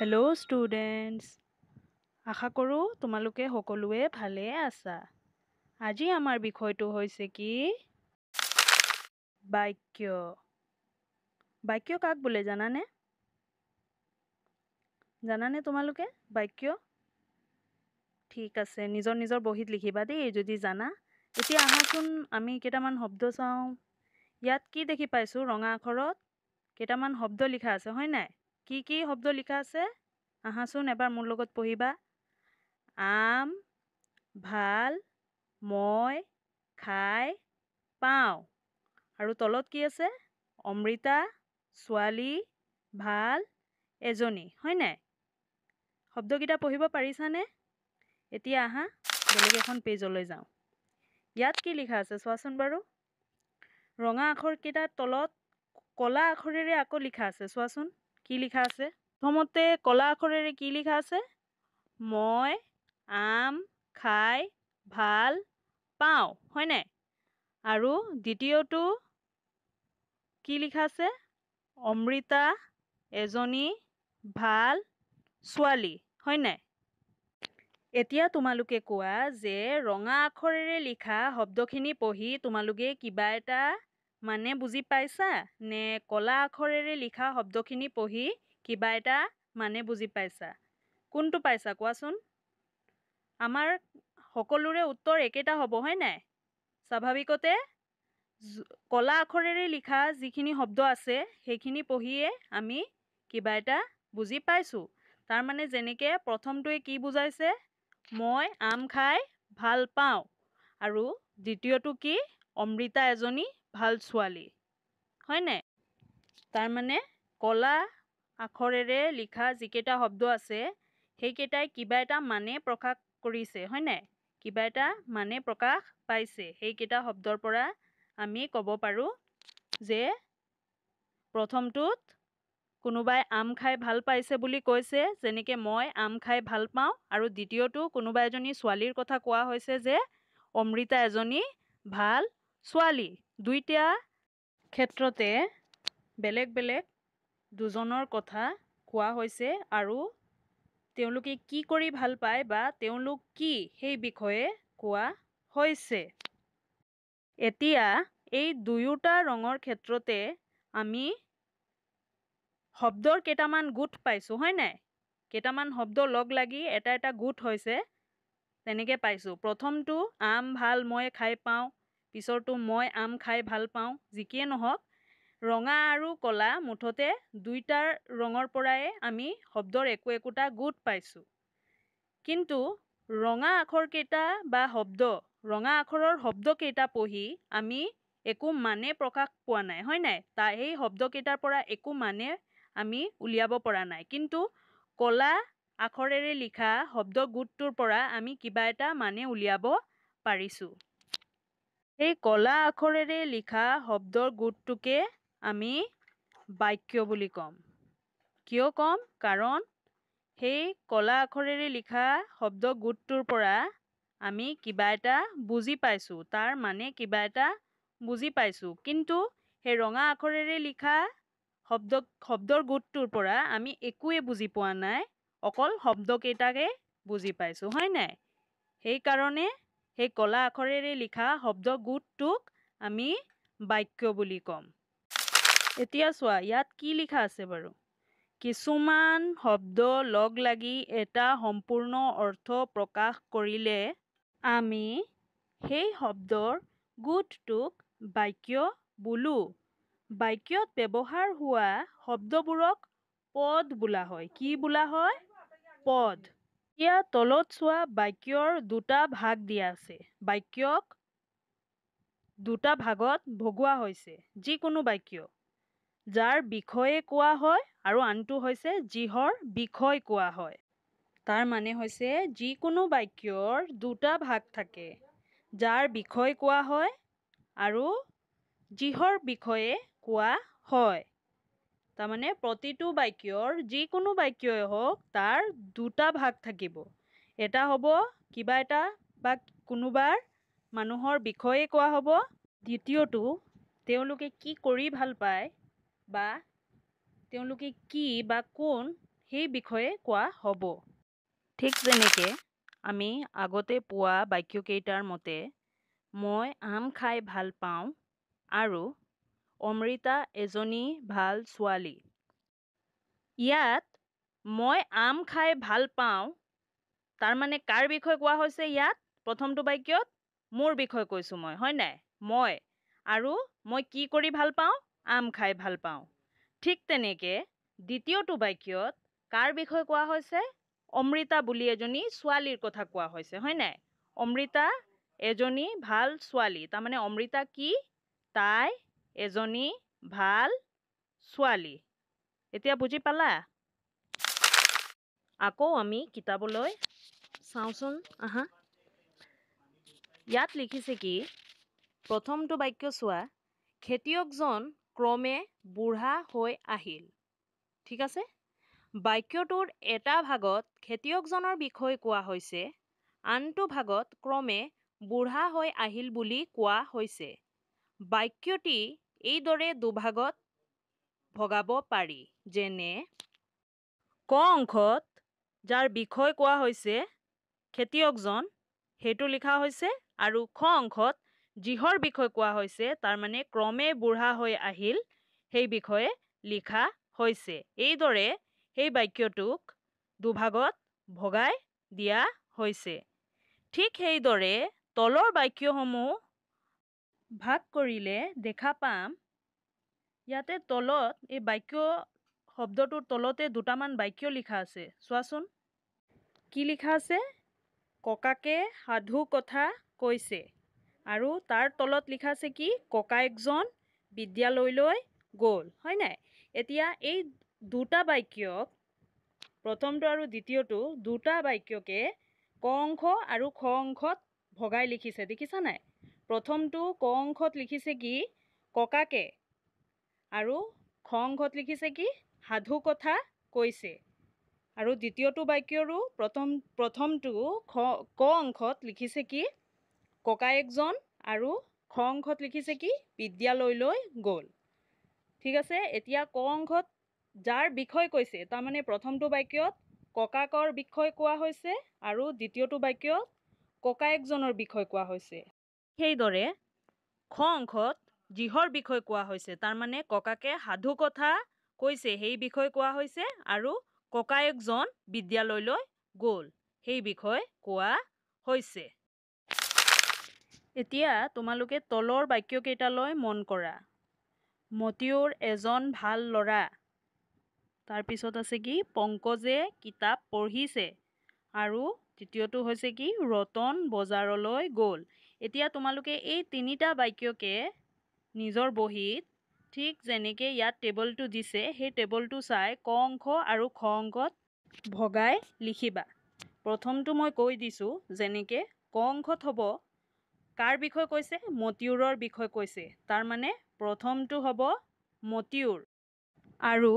hello' students আশা কৰোঁ তোমালোকে সকলোৱে ভালে আছা আজি আমাৰ বিষয়টো হৈছে কি বাক্য বাক্য কাক বোলে জানানে জানানে তোমালোকে বাক্য ঠিক আছে নিজৰ নিজৰ বহীত লিখিবা দেই যদি জানা এতিয়া আহাচোন আমি কেইটামান শব্দ চাওঁ ইয়াত কি দেখি পাইছোঁ ৰঙা আখৰত কেইটামান শব্দ লিখা আছে হয় নাই কি কি শব্দ লিখা আছে আহাচোন এবাৰ মোৰ লগত পঢ়িবা আম ভাল মই খাই পাওঁ আৰু তলত কি আছে অমৃতা ছোৱালী ভাল এজনী হয়নে শব্দকেইটা পঢ়িব পাৰিছানে এতিয়া আহা বেলেগ এখন পেজলৈ যাওঁ ইয়াত কি লিখা আছে চোৱাচোন বাৰু ৰঙা আখৰকেইটা তলত ক'লা আখৰেৰে আকৌ লিখা আছে চোৱাচোন কি লিখা আছে প্ৰথমতে ক'লা আখৰেৰে কি লিখা আছে মই আম খাই ভাল পাওঁ হয়নে আৰু দ্বিতীয়টো কি লিখা আছে অমৃতা এজনী ভাল ছোৱালী হয় নাই এতিয়া তোমালোকে কোৱা যে ৰঙা আখৰেৰে লিখা শব্দখিনি পঢ়ি তোমালোকে কিবা এটা মানে বুজি পাইছা নে ক'লা আখৰেৰে লিখা শব্দখিনি পঢ়ি কিবা এটা মানে বুজি পাইছা কোনটো পাইছা কোৱাচোন আমাৰ সকলোৰে উত্তৰ একেটা হ'ব হয় নাই স্বাভাৱিকতে ক'লা আখৰেৰে লিখা যিখিনি শব্দ আছে সেইখিনি পঢ়িয়ে আমি কিবা এটা বুজি পাইছোঁ তাৰমানে যেনেকৈ প্ৰথমটোৱে কি বুজাইছে মই আম খাই ভাল পাওঁ আৰু দ্বিতীয়টো কি অমৃতা এজনী ভাল ছোৱালী হয়নে তাৰমানে কলা আখৰেৰে লিখা যিকেইটা শব্দ আছে সেইকেইটাই কিবা এটা মানে প্ৰকাশ কৰিছে হয়নে কিবা এটা মানে প্ৰকাশ পাইছে সেইকেইটা শব্দৰ পৰা আমি ক'ব পাৰোঁ যে প্ৰথমটোত কোনোবাই আম খাই ভাল পাইছে বুলি কৈছে যেনেকৈ মই আম খাই ভাল পাওঁ আৰু দ্বিতীয়টো কোনোবা এজনী ছোৱালীৰ কথা কোৱা হৈছে যে অমৃতা এজনী ভাল ছোৱালী দুইটা ক্ষেত্ৰতে বেলেগ বেলেগ দুজনৰ কথা কোৱা হৈছে আৰু তেওঁলোকে কি কৰি ভাল পায় বা তেওঁলোক কি সেই বিষয়ে কোৱা হৈছে এতিয়া এই দুয়োটা ৰঙৰ ক্ষেত্ৰতে আমি শব্দৰ কেইটামান গোট পাইছোঁ হয় নাই কেইটামান শব্দ লগ লাগি এটা এটা গোট হৈছে তেনেকৈ পাইছোঁ প্ৰথমটো আম ভাল মই খাই পাওঁ পিছৰটো মই আম খাই ভাল পাওঁ যিকিয়ে নহওক ৰঙা আৰু ক'লা মুঠতে দুইটাৰ ৰঙৰ পৰাই আমি শব্দৰ একো একোটা গোট পাইছোঁ কিন্তু ৰঙা আখৰকেইটা বা শব্দ ৰঙা আখৰৰ শব্দকেইটা পঢ়ি আমি একো মানে প্ৰকাশ পোৱা নাই হয় নাই তাৰ সেই শব্দকেইটাৰ পৰা একো মানে আমি উলিয়াব পৰা নাই কিন্তু ক'লা আখৰেৰে লিখা শব্দ গোটটোৰ পৰা আমি কিবা এটা মানে উলিয়াব পাৰিছোঁ সেই কলা আখৰেৰে লিখা শব্দৰ গোটটোকে আমি বাক্য বুলি ক'ম কিয় ক'ম কাৰণ সেই কলা আখৰেৰে লিখা শব্দ গোটটোৰ পৰা আমি কিবা এটা বুজি পাইছোঁ তাৰ মানে কিবা এটা বুজি পাইছোঁ কিন্তু সেই ৰঙা আখৰেৰে লিখা শব্দ শব্দৰ গোটটোৰ পৰা আমি একোৱে বুজি পোৱা নাই অকল শব্দকেইটাকে বুজি পাইছোঁ হয় নাই সেইকাৰণে সেই কলা আখৰেৰে লিখা শব্দ গোটটোক আমি বাক্য বুলি ক'ম এতিয়া চোৱা ইয়াত কি লিখা আছে বাৰু কিছুমান শব্দ লগ লাগি এটা সম্পূৰ্ণ অৰ্থ প্ৰকাশ কৰিলে আমি সেই শব্দৰ গোটটোক বাক্য বোলো বাক্যত ব্যৱহাৰ হোৱা শব্দবোৰক পদ বোলা হয় কি বোলা হয় পদ এতিয়া তলত চোৱা বাক্যৰ দুটা ভাগ দিয়া আছে বাক্যক দুটা ভাগত ভগোৱা হৈছে যিকোনো বাক্য যাৰ বিষয়ে কোৱা হয় আৰু আনটো হৈছে যিহৰ বিষয় কোৱা হয় তাৰ মানে হৈছে যিকোনো বাক্যৰ দুটা ভাগ থাকে যাৰ বিষয় কোৱা হয় আৰু যিহৰ বিষয়ে কোৱা হয় তাৰমানে প্ৰতিটো বাক্যৰ যিকোনো বাক্যই হওক তাৰ দুটা ভাগ থাকিব এটা হ'ব কিবা এটা বা কোনোবা মানুহৰ বিষয়ে কোৱা হ'ব দ্বিতীয়টো তেওঁলোকে কি কৰি ভাল পায় বা তেওঁলোকে কি বা কোন সেই বিষয়ে কোৱা হ'ব ঠিক যেনেকৈ আমি আগতে পোৱা বাক্যকেইটাৰ মতে মই আম খাই ভাল পাওঁ আৰু অমৃতা এজনী ভাল ছোৱালী ইয়াত মই আম খাই ভাল পাওঁ তাৰমানে কাৰ বিষয়ে কোৱা হৈছে ইয়াত প্ৰথমটো বাক্যত মোৰ বিষয়ে কৈছোঁ মই হয় নাই মই আৰু মই কি কৰি ভাল পাওঁ আম খাই ভাল পাওঁ ঠিক তেনেকৈ দ্বিতীয়টো বাক্যত কাৰ বিষয়ে কোৱা হৈছে অমৃতা বুলি এজনী ছোৱালীৰ কথা কোৱা হৈছে হয় নাই অমৃতা এজনী ভাল ছোৱালী তাৰমানে অমৃতা কি তাই এজনী ভাল ছোৱালী এতিয়া বুজি পালা আকৌ আমি কিতাপলৈ চাওঁচোন আহা ইয়াত লিখিছে কি প্ৰথমটো বাক্য চোৱা খেতিয়কজন ক্ৰমে বুঢ়া হৈ আহিল ঠিক আছে বাক্যটোৰ এটা ভাগত খেতিয়কজনৰ বিষয়ে কোৱা হৈছে আনটো ভাগত ক্ৰমে বুঢ়া হৈ আহিল বুলি কোৱা হৈছে বাক্যটি এইদৰে দুভাগত ভগাব পাৰি যেনে ক অংশত যাৰ বিষয় কোৱা হৈছে খেতিয়কজন সেইটো লিখা হৈছে আৰু খ অংশত যিহৰ বিষয় কোৱা হৈছে তাৰমানে ক্ৰমে বুঢ়া হৈ আহিল সেই বিষয়ে লিখা হৈছে এইদৰে সেই বাক্যটোক দুভাগত ভগাই দিয়া হৈছে ঠিক সেইদৰে তলৰ বাক্যসমূহ ভাগ কৰিলে দেখা পাম ইয়াতে তলত এই বাক্য শব্দটোৰ তলতে দুটামান বাক্য লিখা আছে চোৱাচোন কি লিখা আছে ককাকে সাধু কথা কৈছে আৰু তাৰ তলত লিখা আছে কি ককা একজন বিদ্যালয়লৈ গ'ল হয় নাই এতিয়া এই দুটা বাক্যক প্ৰথমটো আৰু দ্বিতীয়টো দুটা বাক্যকে ক অংশ আৰু খ অংশত ভগাই লিখিছে দেখিছা নাই প্ৰথমটো ক অংশত লিখিছে কি ককাকে আৰু খ অংশত লিখিছে কি সাধুকথা কৈছে আৰু দ্বিতীয়টো বাক্যৰো প্ৰথম প্ৰথমটো খ ক অংশত লিখিছে কি ককায়েকজন আৰু খ অংশত লিখিছে কি বিদ্যালয়লৈ গ'ল ঠিক আছে এতিয়া ক অংশত যাৰ বিষয় কৈছে তাৰমানে প্ৰথমটো বাক্যত ককাকৰ বিষয় কোৱা হৈছে আৰু দ্বিতীয়টো বাক্যত ককায়েকজনৰ বিষয় কোৱা হৈছে সেইদৰে খ অংশত যিহৰ বিষয়ে কোৱা হৈছে তাৰমানে ককাকে সাধু কথা কৈছে সেই বিষয়ে কোৱা হৈছে আৰু ককায়েকজন বিদ্যালয়লৈ গ'ল সেই বিষয়ে কোৱা হৈছে এতিয়া তোমালোকে তলৰ বাক্যকেইটালৈ মন কৰা মতিয়ৰ এজন ভাল ল'ৰা তাৰপিছত আছে কি পংকজে কিতাপ পঢ়িছে আৰু তৃতীয়টো হৈছে কি ৰতন বজাৰলৈ গ'ল এতিয়া তোমালোকে এই তিনিটা বাক্যকে নিজৰ বহীত ঠিক যেনেকৈ ইয়াত টেবুলটো দিছে সেই টেবুলটো চাই ক অংশ আৰু খ অংশত ভগাই লিখিবা প্ৰথমটো মই কৈ দিছোঁ যেনেকৈ ক অংশত হ'ব কাৰ বিষয়ে কৈছে মতিয়ুৰৰ বিষয়ে কৈছে তাৰমানে প্ৰথমটো হ'ব মতিয়ুৰ আৰু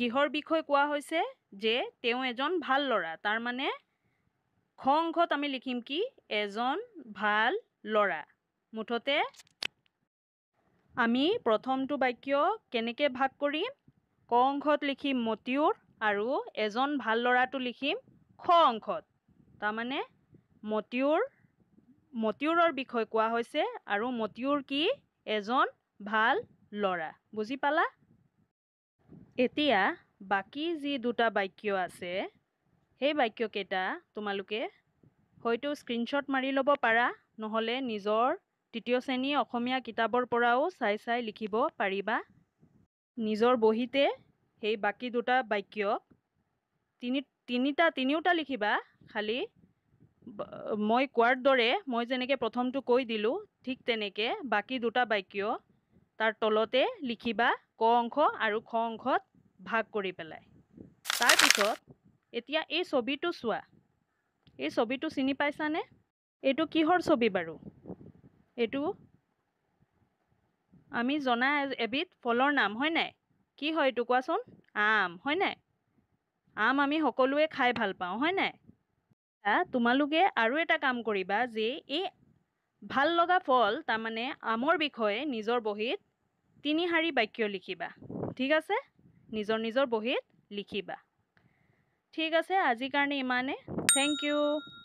কিহৰ বিষয়ে কোৱা হৈছে যে তেওঁ এজন ভাল ল'ৰা তাৰমানে খ অংশত আমি লিখিম কি এজন ভাল ল'ৰা মুঠতে আমি প্ৰথমটো বাক্য কেনেকৈ ভাগ কৰিম ক অংশত লিখিম মতিয়ৰ আৰু এজন ভাল ল'ৰাটো লিখিম খ অংশত তাৰমানে মতিয়ৰ মতিয়ৰৰ বিষয়ে কোৱা হৈছে আৰু মতিয়ৰ কি এজন ভাল ল'ৰা বুজি পালা এতিয়া বাকী যি দুটা বাক্য আছে সেই বাক্যকেইটা তোমালোকে হয়তো স্ক্ৰীনশ্বট মাৰি ল'ব পাৰা নহ'লে নিজৰ তৃতীয় শ্ৰেণী অসমীয়া কিতাপৰ পৰাও চাই চাই লিখিব পাৰিবা নিজৰ বহীতে সেই বাকী দুটা বাক্য তিনি তিনিটা তিনিওটা লিখিবা খালি মই কোৱাৰ দৰে মই যেনেকৈ প্ৰথমটো কৈ দিলোঁ ঠিক তেনেকৈ বাকী দুটা বাক্য তাৰ তলতে লিখিবা ক অংশ আৰু খ অংশত ভাগ কৰি পেলাই তাৰপিছত এতিয়া এই ছবিটো চোৱা এই ছবিটো চিনি পাইছানে এইটো কিহৰ ছবি বাৰু এইটো আমি জনা এবিধ ফলৰ নাম হয় নাই কি হয় এইটো কোৱাচোন আম হয় নাই আম আমি সকলোৱে খাই ভাল পাওঁ হয় নাই তোমালোকে আৰু এটা কাম কৰিবা যে এই ভাল লগা ফল তাৰমানে আমৰ বিষয়ে নিজৰ বহীত তিনি শাৰী বাক্য লিখিবা ঠিক আছে নিজৰ নিজৰ বহীত লিখিবা ঠিক আছে আজিৰ কাৰণে ইমানে থেংক ইউ